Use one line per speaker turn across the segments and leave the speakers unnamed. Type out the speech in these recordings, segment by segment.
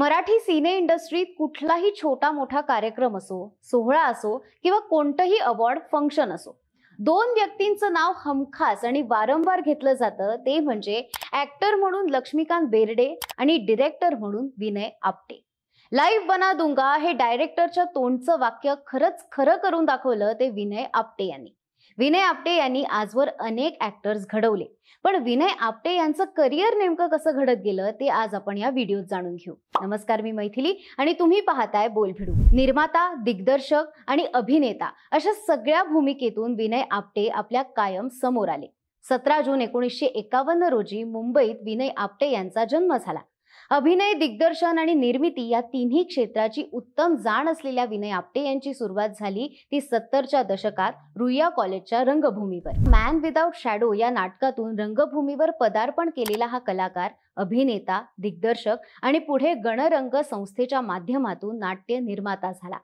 मराठी सिने इंडस्ट्रीत कुठलाही छोटा मोठा कार्यक्रम असो सोहळा असो किंवा कोणतंही अवॉर्ड फंक्शन असो दोन व्यक्तींचं नाव हमखास आणि वारंवार घेतलं जातं ते म्हणजे ऍक्टर म्हणून लक्ष्मीकांत बेर्डे आणि डिरेक्टर म्हणून विनय आपटे लाईव्ह बना दुंगा हे डायरेक्टरच्या तोंडचं वाक्य खरंच खरं करून दाखवलं ते विनय आपटे यांनी विनय आपटे यांनी आजवर अनेक ऍक्टर्स घडवले पण विनय आपटे यांचं करिअर नेमकं कसं घडत गेलं ते आज आपण या व्हिडिओत जाणून घेऊ नमस्कार मी मैथिली आणि तुम्ही पाहताय बोलभिडू निर्माता दिग्दर्शक आणि अभिनेता अशा सगळ्या भूमिकेतून विनय आपटे आपल्या कायम समोर आले सतरा जून एकोणीसशे एकावन्न रोजी मुंबईत विनय आपटे यांचा जन्म झाला अभिनय दिग्दर्शन आणि निर्मिती या तिन्ही क्षेत्राची उत्तम जाण असलेल्या विनय आपटे यांची सुरुवात झाली ती सत्तरच्या दशकात रुईया कॉलेजच्या रंगभूमीवर मॅन विदाउट शॅडो या नाटकातून रंगभूमीवर पदार्पण केलेला हा कलाकार अभिनेता दिग्दर्शक आणि पुढे गणरंग संस्थेच्या माध्यमातून नाट्य निर्माता झाला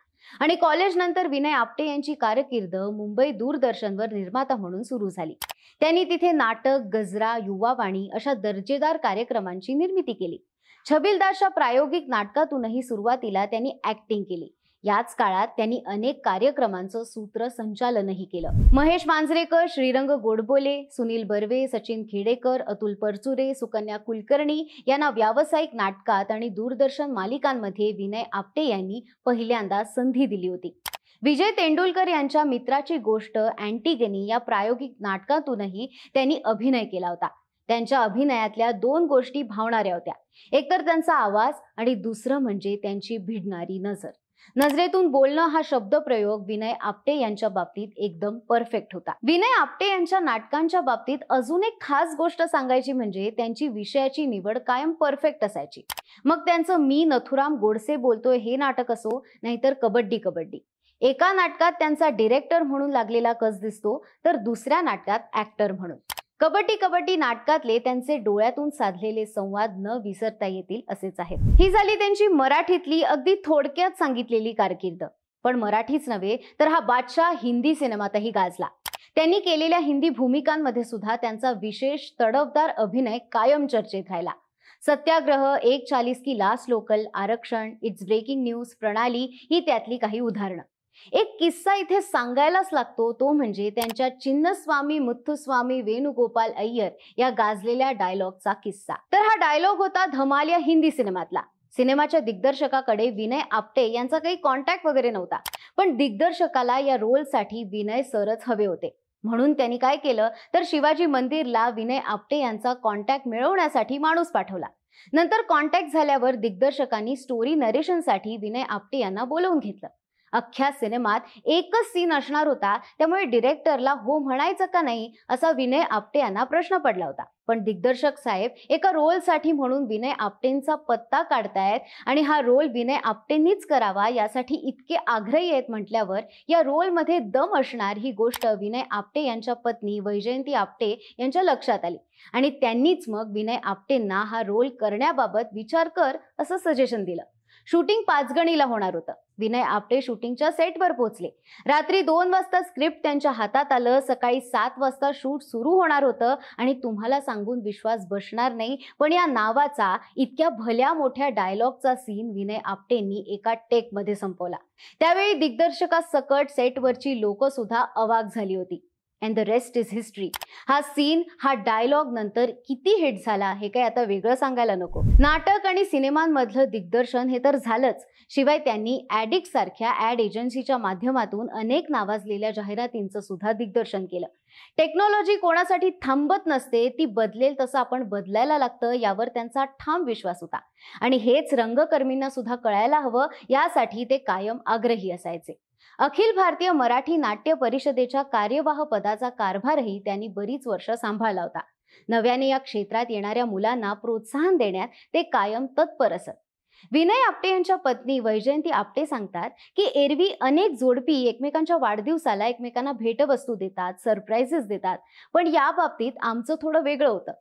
आणि कॉलेज नंतर विनय आपटे यांची कारकीर्द मुंबई दूरदर्शनवर निर्माता म्हणून सुरू झाली त्यांनी तिथे नाटक गजरा युवावाणी अशा दर्जेदार कार्यक्रमांची निर्मिती केली छबिलदारच्या प्रायोगिक नाटकातूनही सुरुवातीला त्यांनी ऍक्टिंग केली याच काळात त्यांनी अनेक कार्यक्रमांचं सूत्र संचालनही केलं महेश मांजरेकर श्रीरंग गोडबोले सुनील बर्वे सचिन खेडेकर अतुल परचुरे सुकन्या कुलकर्णी यांना व्यावसायिक नाटकात आणि दूरदर्शन मालिकांमध्ये विनय आपटे यांनी पहिल्यांदा संधी दिली होती विजय तेंडुलकर यांच्या मित्राची गोष्ट अँटीगेनी या प्रायोगिक नाटकातूनही त्यांनी अभिनय केला होता त्यांच्या अभिनयातल्या दोन गोष्टी भावणाऱ्या होत्या एकतर त्यांचा आवाज आणि दुसरं म्हणजे त्यांची भिडणारी नजर नजरेतून बोलणं हा शब्द प्रयोग विनय आपटे यांच्या बाबतीत एकदम परफेक्ट होता विनय आपटे यांच्या नाटकांच्या बाबतीत अजून एक खास गोष्ट सांगायची म्हणजे त्यांची विषयाची निवड कायम परफेक्ट असायची मग त्यांचं मी नथुराम गोडसे बोलतोय हे नाटक असो नाहीतर कबड्डी कबड्डी एका नाटकात त्यांचा डिरेक्टर म्हणून लागलेला कस दिसतो तर दुसऱ्या नाटकात ऍक्टर म्हणून कबड्डी कबड्डी नाटकातले त्यांचे डोळ्यातून साधलेले संवाद न विसरता येतील असेच आहेत ही झाली त्यांची मराठीतली अगदी थोडक्यात सांगितलेली कारकीर्द पण मराठीच नव्हे तर हा बादशाह हिंदी सिनेमातही गाजला त्यांनी केलेल्या हिंदी भूमिकांमध्ये सुद्धा त्यांचा विशेष तडफदार अभिनय कायम चर्चेत राहिला सत्याग्रह एक चालीस की लास्ट लोकल आरक्षण इट्स ब्रेकिंग न्यूज प्रणाली ही त्यातली काही उदाहरणं एक किस्सा इथे सांगायलाच लागतो तो म्हणजे त्यांच्या चिन्नस्वामी मुथुस्वामी वेणुगोपाल अय्यर या गाजलेल्या डायलॉगचा किस्सा तर हा डायलॉग होता धमाल या हिंदी सिनेमातला सिनेमाच्या दिग्दर्शकाकडे विनय आपटे यांचा काही कॉन्टॅक्ट वगैरे नव्हता पण दिग्दर्शकाला या रोलसाठी विनय सरच हवे होते म्हणून त्यांनी काय केलं तर शिवाजी मंदिरला विनय आपटे यांचा कॉन्टॅक्ट मिळवण्यासाठी माणूस पाठवला नंतर कॉन्टॅक्ट झाल्यावर दिग्दर्शकांनी स्टोरी नरेशनसाठी विनय आपटे यांना बोलवून घेतलं अख्ख्या सिनेमात एकच सीन असणार होता त्यामुळे डिरेक्टरला हो म्हणायचं का नाही असा विनय आपटे यांना प्रश्न पडला होता पण दिग्दर्शक साहेब एका रोलसाठी म्हणून विनय आपटेंचा पत्ता काढतायत आणि हा रोल विनय आपटेंनीच करावा यासाठी इतके आग्रही आहेत म्हटल्यावर या रोलमध्ये दम असणार ही गोष्ट विनय आपटे यांच्या पत्नी वैजयंती आपटे यांच्या लक्षात आली आणि त्यांनीच मग विनय आपटेंना हा रोल करण्याबाबत विचार कर असं सजेशन दिलं शूटिंग पाचगणीला होणार होतं विनय आपटे शूटिंगच्या सेटवर पोहोचले रात्री दोन वाजता स्क्रिप्ट त्यांच्या हातात आलं सकाळी सात वाजता शूट सुरू होणार होतं आणि तुम्हाला सांगून विश्वास बसणार नाही पण या नावाचा इतक्या भल्या मोठ्या डायलॉगचा सीन विनय आपटेंनी एका टेकमध्ये संपवला त्यावेळी दिग्दर्शका सकट सेटवरची लोक सुद्धा अवाक झाली होती and the rest is history हा सीन हा डायलॉग नंतर किती हिट झाला हे काही आता वेगळं सांगायला नको नाटक आणि सिनेमांमधलं दिग्दर्शन हे तर झालंच शिवाय त्यांनी ॲडिक सारख्या ॲड एजन्सीच्या माध्यमातून अनेक नावाजलेल्या जाहिरातींचं सुद्धा दिग्दर्शन केलं टेक्नॉलॉजी कोणासाठी थांबत नसते ती बदलेल तसं आपण बदलायला लागतं यावर त्यांचा ठाम विश्वास होता आणि हेच रंगकर्मींना सुद्धा कळायला हवं यासाठी ते कायम आग्रही असायचे अखिल भारतीय मराठी नाट्य परिषदेच्या कार्यवाह पदाचा कारभारही त्यांनी बरीच वर्ष सांभाळला होता नव्याने या क्षेत्रात येणाऱ्या मुलांना प्रोत्साहन देण्यात ते कायम तत्पर असत विनय आपटे यांच्या पत्नी वैजयंती आपटे सांगतात की एरवी अनेक जोडपी एकमेकांच्या वाढदिवसाला एकमेकांना भेटवस्तू देतात सरप्राईजेस देतात पण या बाबतीत आमचं थोडं वेगळं होतं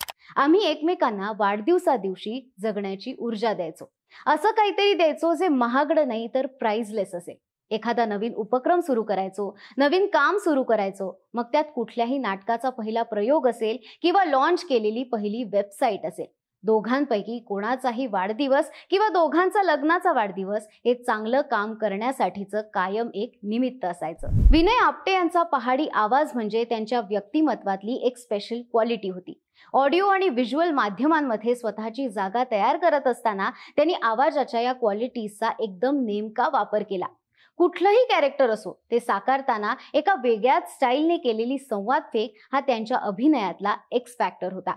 आम्ही एकमेकांना वाढदिवसा दिवशी जगण्याची ऊर्जा द्यायचो असं काहीतरी द्यायचो जे महागडं नाही तर प्राइजलेस असेल एखादा नवीन उपक्रम सुरू करायचो नवीन काम सुरू करायचो मग त्यात कुठल्याही नाटकाचा पहिला प्रयोग असेल किंवा लॉन्च केलेली पहिली वेबसाईट असेल दोघांपैकी कोणाचाही वाढदिवस किंवा दोघांचा लग्नाचा वाढदिवस हे चांगलं काम करण्यासाठीचं कायम एक निमित्त असायचं विनय आपटे यांचा पहाडी आवाज म्हणजे त्यांच्या व्यक्तिमत्वातली एक स्पेशल क्वालिटी होती ऑडिओ आणि व्हिज्युअल माध्यमांमध्ये स्वतःची जागा तयार करत असताना त्यांनी आवाजाच्या या क्वालिटीजचा एकदम नेमका वापर केला कुठलंही कॅरेक्टर असो ते साकारताना एका वेगळ्याच स्टाईलने केलेली संवाद फेक हा त्यांच्या अभिनयातला एक्स फॅक्टर होता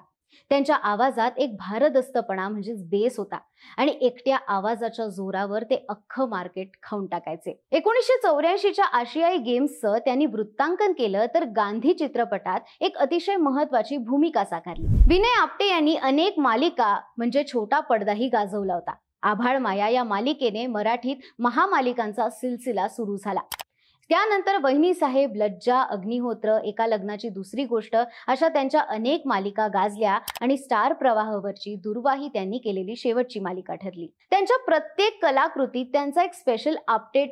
त्यांच्या आवाजात एक भारदस्तपणा म्हणजे बेस होता आणि एकट्या आवाजाच्या जोरावर ते अख्खं मार्केट खाऊन टाकायचे एकोणीसशे च्या आशियाई गेम्सचं त्यांनी वृत्तांकन केलं तर गांधी चित्रपटात एक अतिशय महत्वाची भूमिका साकारली विनय आपटे यांनी अनेक मालिका म्हणजे छोटा पडदाही गाजवला होता आभाळ माया या मालिकेने मराठीत महामालिकांचा सिलसिला सुरू झाला त्यानंतर बहिणी साहेब लज्जा अग्निहोत्र एका लग्नाची दुसरी गोष्ट अशा त्यांच्या अनेक मालिका गाजल्या आणि स्टार प्रवाहावरची दुर्वाही त्यांनी केलेली शेवटची मालिका ठरली त्यांच्या प्रत्येक कलाकृतीत त्यांचा एक स्पेशल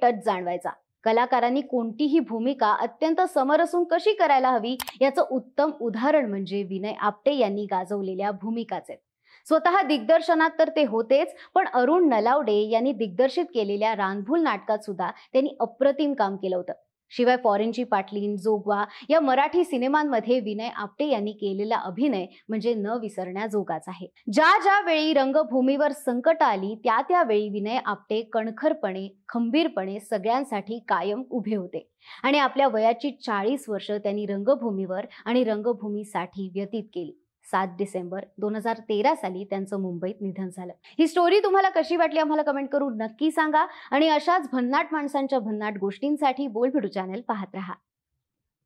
टच जाणवायचा कलाकारांनी कोणतीही भूमिका अत्यंत समर असून कशी करायला हवी याचं उत्तम उदाहरण म्हणजे विनय आपटे यांनी गाजवलेल्या भूमिकाचे स्वतः दिग्दर्शनात तर ते होतेच पण अरुण नलावडे यांनी दिग्दर्शित केलेल्या रानभूल नाटकात सुद्धा त्यांनी अप्रतिम काम केलं होतं शिवाय फॉरेनची पाटलीन जोगवा या मराठी सिनेमांमध्ये विनय आपटे यांनी केलेला अभिनय म्हणजे न विसरण्याजोगाच आहे ज्या ज्या वेळी रंगभूमीवर संकट आली त्या त्यावेळी विनय आपटे कणखरपणे खंबीरपणे सगळ्यांसाठी कायम उभे होते आणि आपल्या वयाची चाळीस वर्ष त्यांनी रंगभूमीवर आणि रंगभूमीसाठी व्यतीत केली सात डिसेंबर दोन हजार तेरा साली त्यांचं मुंबईत निधन झालं ही स्टोरी तुम्हाला कशी वाटली आम्हाला कमेंट करून नक्की सांगा आणि अशाच भन्नाट माणसांच्या भन्नाट गोष्टींसाठी बोलभिडू चॅनल पाहत राहा